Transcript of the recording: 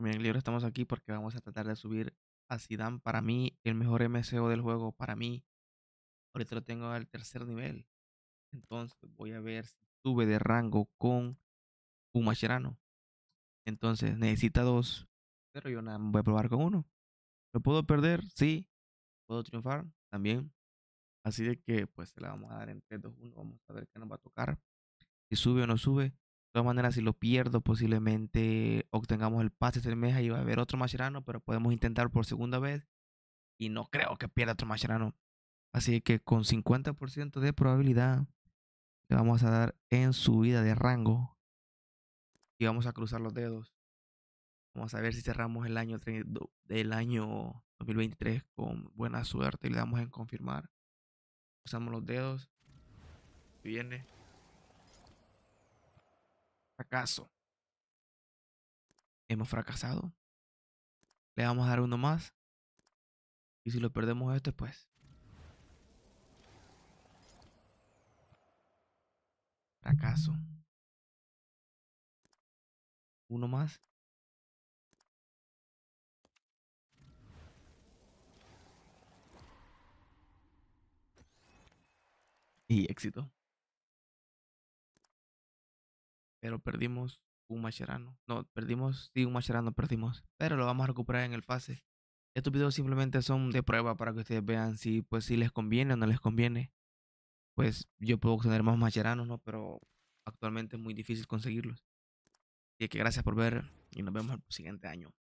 Miren, libro estamos aquí porque vamos a tratar de subir a Zidane para mí, el mejor MCO del juego para mí. Ahorita lo tengo al tercer nivel. Entonces voy a ver si sube de rango con un Mascherano. Entonces necesita dos, pero yo nada, voy a probar con uno. ¿Lo puedo perder? Sí. ¿Puedo triunfar? También. Así de que pues se la vamos a dar en 3, 2, 1. Vamos a ver qué nos va a tocar. Si sube o no sube. De todas maneras, si lo pierdo, posiblemente obtengamos el pase Cermeja este y va a haber otro Mascherano, pero podemos intentar por segunda vez. Y no creo que pierda otro Mascherano. Así que con 50% de probabilidad le vamos a dar en subida de rango. Y vamos a cruzar los dedos. Vamos a ver si cerramos el año, el año 2023 con buena suerte y le damos en confirmar. Cruzamos los dedos. Viene fracaso. Hemos fracasado. Le vamos a dar uno más. Y si lo perdemos esto pues... Fracaso. Uno más. Y éxito. Pero perdimos un macherano No, perdimos, sí, un macherano perdimos. Pero lo vamos a recuperar en el pase. Estos videos simplemente son de prueba para que ustedes vean si, pues, si les conviene o no les conviene. Pues yo puedo obtener más Macheranos, ¿no? Pero actualmente es muy difícil conseguirlos. Así que gracias por ver y nos vemos el siguiente año.